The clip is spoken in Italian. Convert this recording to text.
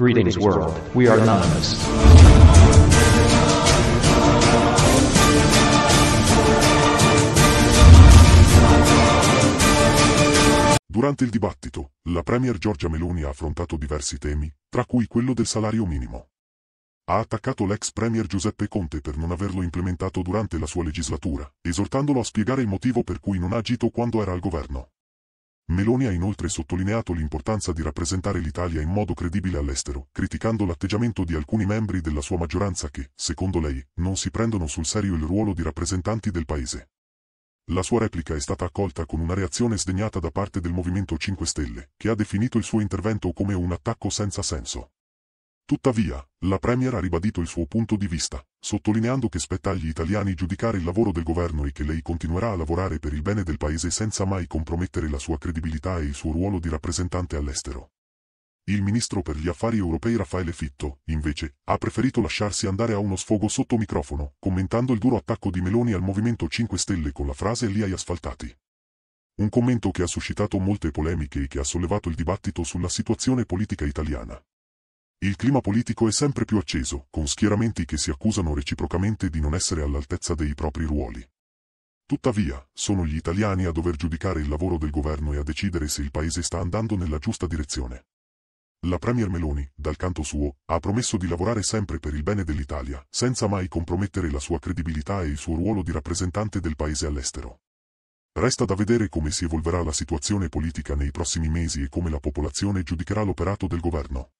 Greetings, world. We are anonymous. Durante il dibattito, la Premier Giorgia Meloni ha affrontato diversi temi, tra cui quello del salario minimo. Ha attaccato l'ex Premier Giuseppe Conte per non averlo implementato durante la sua legislatura, esortandolo a spiegare il motivo per cui non ha agito quando era al governo. Meloni ha inoltre sottolineato l'importanza di rappresentare l'Italia in modo credibile all'estero, criticando l'atteggiamento di alcuni membri della sua maggioranza che, secondo lei, non si prendono sul serio il ruolo di rappresentanti del Paese. La sua replica è stata accolta con una reazione sdegnata da parte del Movimento 5 Stelle, che ha definito il suo intervento come un attacco senza senso. Tuttavia, la Premier ha ribadito il suo punto di vista, sottolineando che spetta agli italiani giudicare il lavoro del governo e che lei continuerà a lavorare per il bene del paese senza mai compromettere la sua credibilità e il suo ruolo di rappresentante all'estero. Il ministro per gli affari europei Raffaele Fitto, invece, ha preferito lasciarsi andare a uno sfogo sotto microfono, commentando il duro attacco di Meloni al Movimento 5 Stelle con la frase li hai asfaltati. Un commento che ha suscitato molte polemiche e che ha sollevato il dibattito sulla situazione politica italiana. Il clima politico è sempre più acceso, con schieramenti che si accusano reciprocamente di non essere all'altezza dei propri ruoli. Tuttavia, sono gli italiani a dover giudicare il lavoro del governo e a decidere se il paese sta andando nella giusta direzione. La Premier Meloni, dal canto suo, ha promesso di lavorare sempre per il bene dell'Italia, senza mai compromettere la sua credibilità e il suo ruolo di rappresentante del paese all'estero. Resta da vedere come si evolverà la situazione politica nei prossimi mesi e come la popolazione giudicherà l'operato del governo.